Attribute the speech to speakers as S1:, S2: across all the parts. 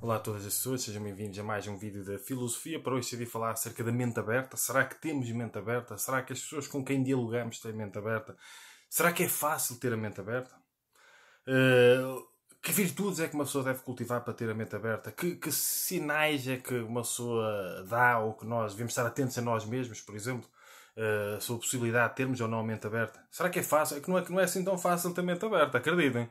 S1: Olá a todas as pessoas, sejam bem-vindos a mais um vídeo da Filosofia. Para hoje decidi falar acerca da mente aberta. Será que temos mente aberta? Será que as pessoas com quem dialogamos têm mente aberta? Será que é fácil ter a mente aberta? Uh, que virtudes é que uma pessoa deve cultivar para ter a mente aberta? Que, que, sinais é que uma pessoa dá ou que nós devemos estar atentos a nós mesmos, por exemplo? Uh, sobre a possibilidade de termos ou não a mente aberta? Será que é fácil? É que não é, que não é assim tão fácil ter a mente aberta, acreditem.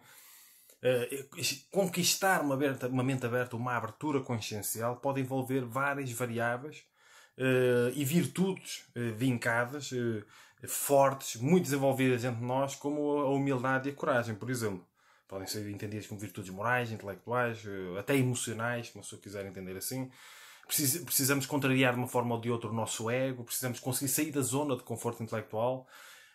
S1: Eh, conquistar uma, aberta, uma mente aberta, uma abertura consciencial, pode envolver várias variáveis eh, e virtudes eh, vincadas, fortes, muito desenvolvidas entre nós, como a humildade e a coragem, por exemplo. Podem ser entendidas como virtudes morais, intelectuais, até emocionais, se eu quiser entender assim. Precisamos contrariar de uma forma ou de outra o nosso ego, precisamos conseguir sair da zona de conforto intelectual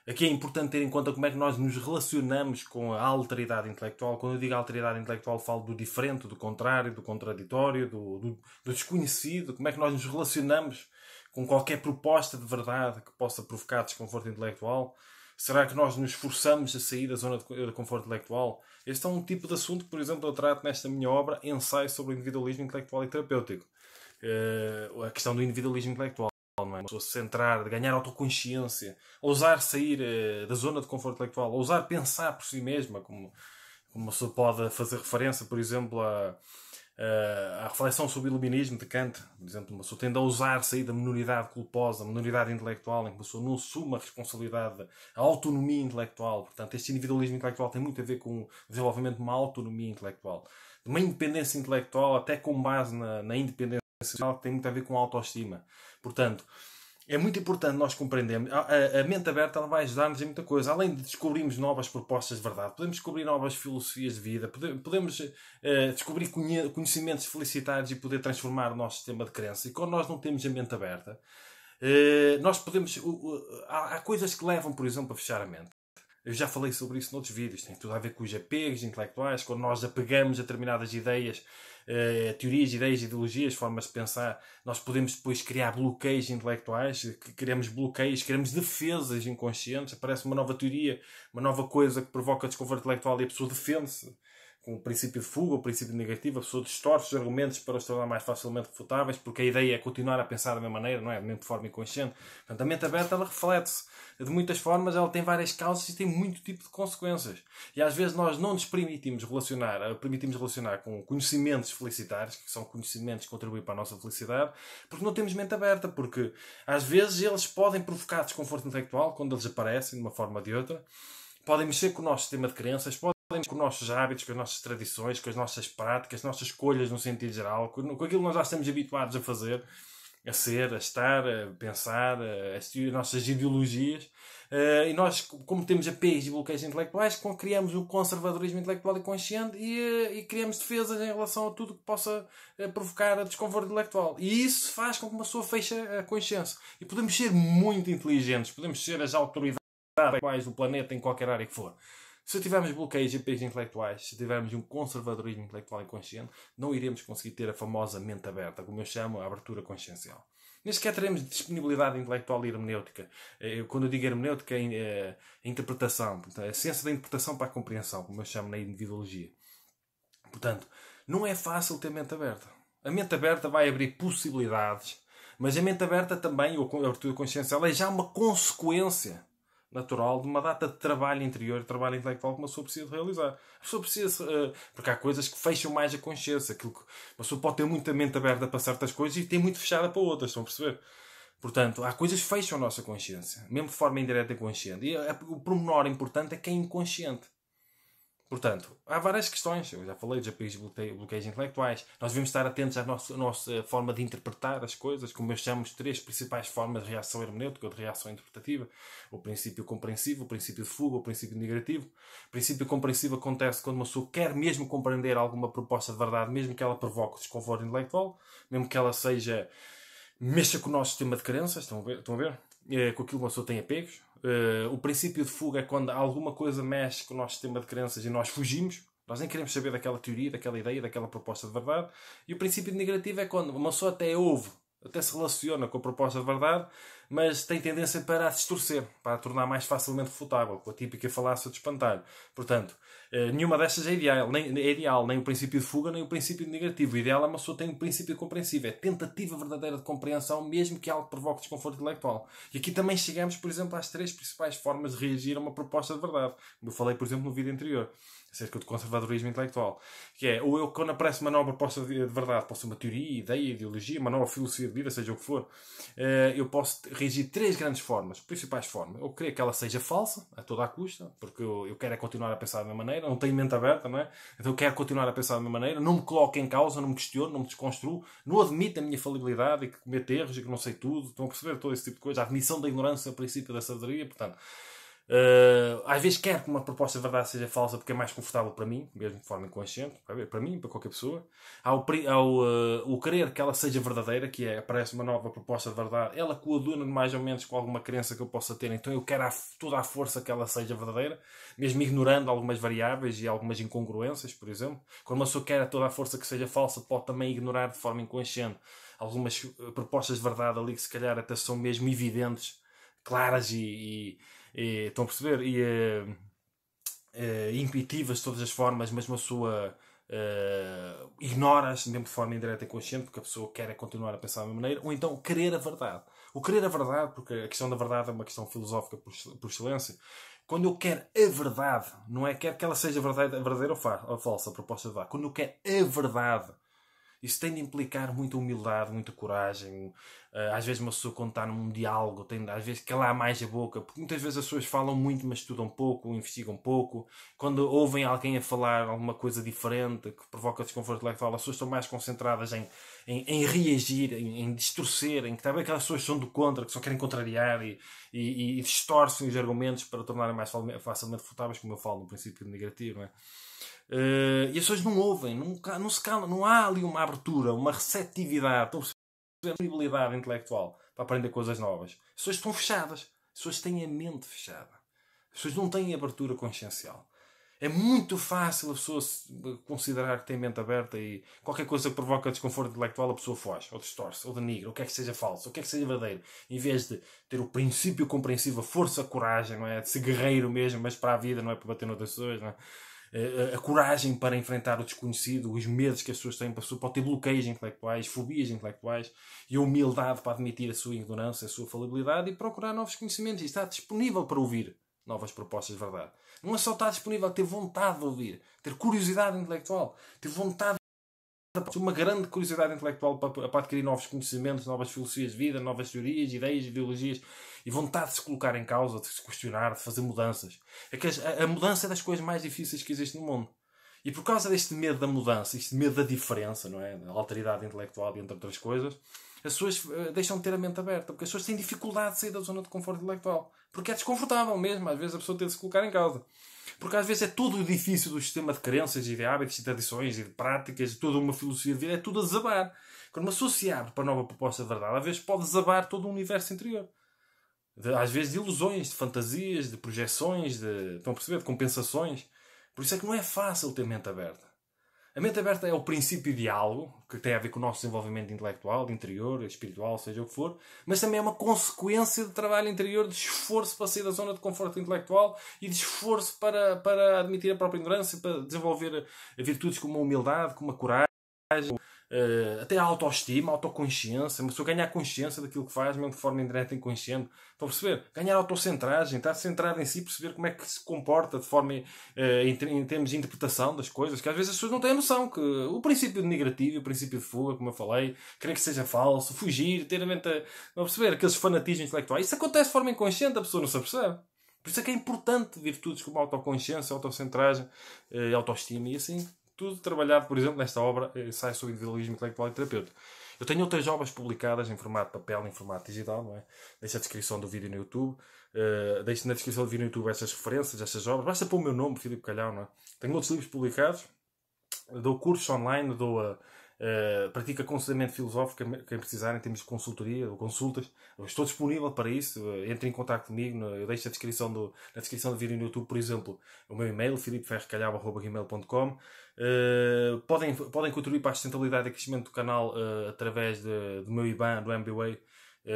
S1: Aqui é importante ter em conta como é que nós nos relacionamos com a alteridade intelectual. Quando eu digo alteridade intelectual, falo do diferente, do contrário, do contraditório, do, do, do desconhecido. Como é que nós nos relacionamos com qualquer proposta de verdade que possa provocar desconforto intelectual? Será que nós nos forçamos a sair da zona de conforto intelectual? Este é um tipo de assunto que, por exemplo, eu trato nesta minha obra Ensaio sobre o Individualismo Intelectual e Terapêutico. Uh, a questão do individualismo intelectual não é? Uma pessoa se centrar, de ganhar autoconsciência, ousar sair eh, da zona de conforto intelectual, ousar pensar por si mesma, como, como uma pessoa pode fazer referência, por exemplo, a a eh, reflexão sobre o iluminismo de Kant, por exemplo, uma pessoa tende a ousar sair da minoridade culposa, a minoridade intelectual, em que uma pessoa não assume a responsabilidade, a autonomia intelectual. Portanto, este individualismo intelectual tem muito a ver com o desenvolvimento de uma autonomia intelectual, de uma independência intelectual, até com base na, na independência que tem muito a ver com autoestima. Portanto, é muito importante nós compreendermos. A, a, a mente aberta ela vai ajudar-nos em muita coisa. Além de descobrirmos novas propostas de verdade, podemos descobrir novas filosofias de vida, pode, podemos uh, descobrir conhe, conhecimentos felicitários e poder transformar o nosso sistema de crença. E quando nós não temos a mente aberta, uh, nós podemos. Uh, há, há, coisas que levam, por exemplo, a fechar a mente. Eu já falei sobre isso noutros vídeos. Tem tudo a ver com os apegos intelectuais, quando nós apegamos a determinadas ideias, eh, teorias, ideias, ideologias, formas de pensar, nós podemos depois criar bloqueios intelectuais, criamos bloqueios, criamos defesas inconscientes. Aparece uma nova teoria, uma nova coisa que provoca desconforto intelectual e a pessoa defende-se com o princípio de fuga, o princípio negativo, a pessoa distorce os argumentos para os tornar mais facilmente refutáveis, porque a ideia é continuar a pensar da mesma maneira, não é? de de forma inconsciente. Portanto, a mente aberta, ela reflete-se. De muitas formas, ela tem várias causas e tem muito tipo de consequências. E às vezes nós não nos permitimos relacionar, eh, permitimos relacionar com conhecimentos felicitários, que são conhecimentos que contribuem para a nossa felicidade, porque não temos mente aberta, porque às vezes eles podem provocar desconforto intelectual quando eles aparecem, de uma forma ou de outra, podem mexer com o nosso sistema de crenças, podem com os nossos hábitos, com as nossas tradições, com as nossas práticas, as nossas escolhas no sentido geral, com aquilo que nós já estamos habituados a fazer, a ser, a estar, a pensar, a, as nossas ideologias. Uh, e nós como temos apeios e bloqueios intelectuais, criamos o conservadorismo intelectual e consciente e, uh, e criamos defesas em relação a tudo que possa uh, provocar a desconforto intelectual. E isso faz com que uma pessoa feche a consciência. E podemos ser muito inteligentes, podemos ser as autoridades intelectuais do planeta em qualquer área que for. Se tivermos bloqueios e pesos intelectuais, se tivermos um conservadorismo intelectual inconsciente, não iremos conseguir ter a famosa mente aberta, como eu chamo a abertura consciencial. Nem sequer teremos disponibilidade intelectual e hermenêutica. Eh, quando eu digo hermenêutica, é, é a interpretação, a ciência da interpretação para a compreensão, como eu chamo na individuologia. Portanto, não é fácil ter mente aberta. A mente aberta vai abrir possibilidades, mas a mente aberta também, ou a abertura consciencial, é já uma consequência natural de uma data de trabalho interior, trabalho intelectual que uma pessoa precisa realizar. A pessoa precisa. Uh, porque há coisas que fecham mais a consciência. Aquilo que uma pessoa pode ter muita mente aberta para certas coisas e tem muito fechada para outras, estão a perceber? Portanto, há coisas que fecham a nossa consciência, mesmo de forma indireta e consciente. E eh, o promenor importante é que é inconsciente. Portanto, há várias questões. Eu já falei dos apoios e bloqueios intelectuais. Nós devemos estar atentos à nossa, à nossa forma de interpretar as coisas, como eu chamo três principais formas de reação hermenêutica ou de reação interpretativa. O princípio compreensivo, o princípio de fuga, o princípio negativo. O princípio compreensivo acontece quando uma pessoa quer mesmo compreender alguma proposta de verdade, mesmo que ela provoque desconforto intelectual, mesmo que ela seja mexa com o nosso sistema de crenças, estão a ver? Estão a ver? Eh, com aquilo que uma pessoa tem apegos. Uh, eh, o princípio de fuga é quando alguma coisa mexe com o nosso sistema de crenças e nós fugimos. Nós nem queremos saber daquela teoria, daquela ideia, daquela proposta de verdade. E o princípio de negativo é quando uma pessoa até ouve, até se relaciona com a proposta de verdade, mas tem tendência para se distorcer, para a tornar mais facilmente refutável, com a típica falácia de espantalho. Portanto, eh, nenhuma destas é ideal, nem, é ideal, nem o princípio de fuga, nem o princípio de negativo. O ideal é uma pessoa ter um princípio compreensivo, é tentativa verdadeira de compreensão, mesmo que algo provoque desconforto intelectual. E aqui também chegamos, por exemplo, às três principais formas de reagir a uma proposta de verdade. Eu falei, por exemplo, no vídeo anterior acerca do conservadorismo intelectual. Que é, ou eu, quando aparece uma nova proposta de, verdade, posso ser uma teoria, ideia, ideologia, uma nova filosofia de vida, seja o que for, eh, eu posso reagir de três grandes formas, principais formas. Eu creio que ela seja falsa, a toda a custa, porque eu, eu quero é continuar a pensar da minha maneira, não tenho mente aberta, não é? Então eu quero continuar a pensar da minha maneira, não me coloco em causa, não me questiono, não me desconstruo, não admito a minha falibilidade e que cometo erros e que não sei tudo. Estão a perceber todo esse tipo de coisa? A admissão da ignorância é o princípio da sabedoria, portanto. Uh, às vezes quero que uma proposta de verdade seja falsa porque é mais confortável para mim, mesmo de forma inconsciente, para mim, para qualquer pessoa. Ao, uh, o querer que ela seja verdadeira, que é, aparece uma nova proposta de verdade, ela coaduna mais ou menos com alguma crença que eu possa ter, então eu quero a, toda a força que ela seja verdadeira, mesmo ignorando algumas variáveis e algumas incongruências, por exemplo. Quando uma pessoa quer a toda a força que seja falsa, pode também ignorar de forma inconsciente algumas eh, propostas de verdade ali que se calhar até são mesmo evidentes, claras e, e e, estão a perceber? E uh, eh, eh, intuitivas de todas as formas, mas uma sua uh, eh, ignora mesmo de forma indireta e consciente, porque a pessoa quer é continuar a pensar da mesma maneira, ou então querer a verdade. O querer a verdade, porque a questão da verdade é uma questão filosófica por excelência, quando eu quero a verdade, não é quer que ela seja verdadeira, verdadeira ou, falsa, a proposta de dar, quando eu quero a verdade, isso tem de implicar muita humildade, muita coragem. Ah, às vezes uma pessoa quando está num diálogo tem às vezes calar é mais a boca, porque muitas vezes as pessoas falam muito, mas estudam pouco, investigam pouco. Quando ouvem alguém a falar alguma coisa diferente que provoca desconforto intelectual, as pessoas estão mais concentradas em, em, em reagir, em, em distorcer, em que também aquelas pessoas são do contra, que só querem contrariar e, e, e distorcem os argumentos para tornarem mais facilmente refutáveis, como eu falo no princípio negativo, não é? Uh, e as pessoas não ouvem, não, não se calam, não há ali uma abertura, uma receptividade, uma disponibilidade intelectual para aprender coisas novas. As pessoas estão fechadas, as pessoas têm a mente fechada, as pessoas não têm abertura consciencial. É muito fácil a pessoa considerar que tem mente aberta e qualquer coisa que provoca desconforto intelectual a pessoa foge, ou distorce, ou denigra, ou quer que seja falso, ou quer que seja verdadeiro. Em vez de ter o princípio compreensivo, a força, a coragem, não é? De ser guerreiro mesmo, mas para a vida, não é para bater noutras pessoas, não é? a coragem para enfrentar o desconhecido, os medos que as pessoas têm, pode ter bloqueios intelectuais, fobias intelectuais e a humildade para admitir a sua ignorância, a sua falibilidade e procurar novos conhecimentos. E está disponível para ouvir novas propostas de verdade. Não é só estar disponível, ter vontade de ouvir, ter curiosidade intelectual, ter vontade uma grande curiosidade intelectual para, para adquirir novos conhecimentos, novas filosofias de vida, novas teorias, ideias, ideologias e vontade de se colocar em causa, de se questionar, de fazer mudanças. É a, mudança é das coisas mais difíceis que existe no mundo. E por causa deste medo da mudança, este medo da diferença, não é? Da alteridade intelectual, entre outras coisas, as pessoas eh, deixam de ter a mente aberta, porque as pessoas têm dificuldade de sair da zona de conforto intelectual. Porque é desconfortável mesmo, às vezes, a pessoa tem de se colocar em causa. Porque às vezes é todo o edifício do sistema de crenças e de hábitos e tradições e de práticas e toda uma filosofia de vida, é tudo a desabar. Quando uma pessoa para a nova proposta de verdade, às vezes pode desabar todo o universo interior. De, às vezes de ilusões, de fantasias, de projeções, de, estão a perceber? De compensações. Por isso é que não é fácil ter mente aberta. A mente aberta é o princípio de algo que tem a ver com o nosso desenvolvimento intelectual, interior, espiritual, seja o que for, mas também é uma consequência de trabalho interior, de esforço para sair da zona de conforto intelectual e de esforço para, para admitir a própria ignorância, para desenvolver virtudes como a humildade, como a coragem, uh, até a autoestima, a autoconsciência. Uma pessoa ganhar consciência daquilo que faz, mesmo de forma indireta e inconsciente. Estão a perceber? Ganhar autocentragem, estar centrado em si, perceber como é que se comporta de forma, uh, em, em, termos de interpretação das coisas, que às vezes as pessoas não têm noção. que O princípio de negativo, o princípio de fuga, como eu falei, querer que seja falso, fugir, ter a mente. A, não a perceber? Aqueles fanatismos intelectuais. Isso acontece de forma inconsciente, a pessoa não se apercebe. Por isso é que é importante virtudes como autoconsciência, autocentragem, eh, autoestima e assim tudo trabalhado, por exemplo, nesta obra, eh, sai sobre individualismo intelectual e terapêutico. Eu tenho outras obras publicadas em formato papel, em formato digital, não é? Deixo a descrição do vídeo no YouTube, uh, deixo na descrição do vídeo no YouTube essas referências, essas obras, basta pôr o meu nome, Filipe Calhau, não é? Tenho outros livros publicados, dou cursos online, dou uh, Uh, pratica aconselhamento filosófico, quem precisar, em termos de consultoria ou consultas, eu estou disponível para isso. Eh, entre em contato comigo, eu deixo a descrição do, na descrição do vídeo no YouTube, por exemplo, o meu e-mail, filipeferrecalhava.gmail.com. Uh, eh, podem, podem contribuir para a sustentabilidade e crescimento do canal através do meu IBAN, do MBWay,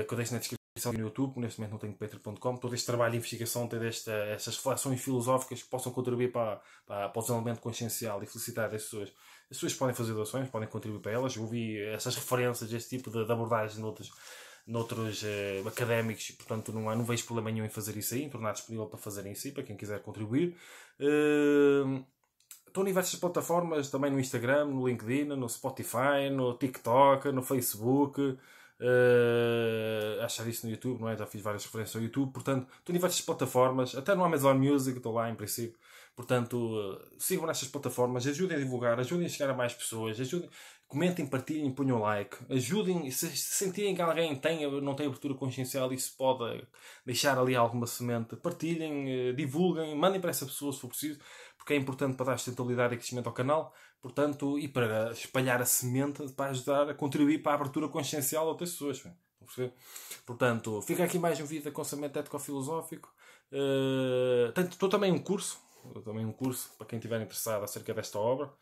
S1: que eu deixo na descrição no YouTube, neste momento não tenho patreon.com, todo este trabalho de investigação, ter esta, estas reflexões filosóficas que possam contribuir para, para, para o desenvolvimento consciencial e felicitar as pessoas. As pessoas podem fazer doações, podem contribuir para elas. Eu ouvi essas referências, este tipo de, de abordagem noutros, noutros eh, académicos, portanto não, há, não vejo problema nenhum em fazer isso aí, em tornar disponível para fazer em si, para quem quiser contribuir. Uh, estou em diversas plataformas, também no Instagram, no LinkedIn, no Spotify, no TikTok, no Facebook Uh, eh, achar isso no YouTube, não é? Já fiz várias referências ao YouTube, portanto, estou em várias plataformas, até no Amazon Music, estou lá em princípio. Portanto, eh, sigam nestas plataformas, ajudem a divulgar, ajudem a chegar a mais pessoas, ajudem, comentem, partilhem, ponham like, ajudem, se, sentirem que alguém tem, não tem abertura consciencial, isso pode deixar ali alguma semente, partilhem, eh, divulguem, mandem para essa pessoa se for preciso, porque é importante para dar sustentabilidade e crescimento ao canal. Portanto, e para espalhar a semente para ajudar a contribuir para a abertura consciencial de outras pessoas. É? Portanto, fica aqui mais um vídeo da pensamento ético-filosófico. Eh, estou também um curso, também um curso para quem estiver interessado acerca desta obra.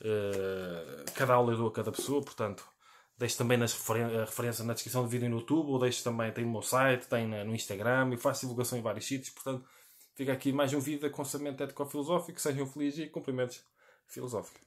S1: Eh, cada aula eu dou a cada pessoa, portanto, deixo também nas referen referência na descrição do vídeo no YouTube, ou deixo também, tem no meu site, tem no Instagram e faço divulgação em vários sítios. Portanto, fica aqui mais um vídeo da pensamento ético-filosófico. Sejam felizes e cumprimentos filosóficos.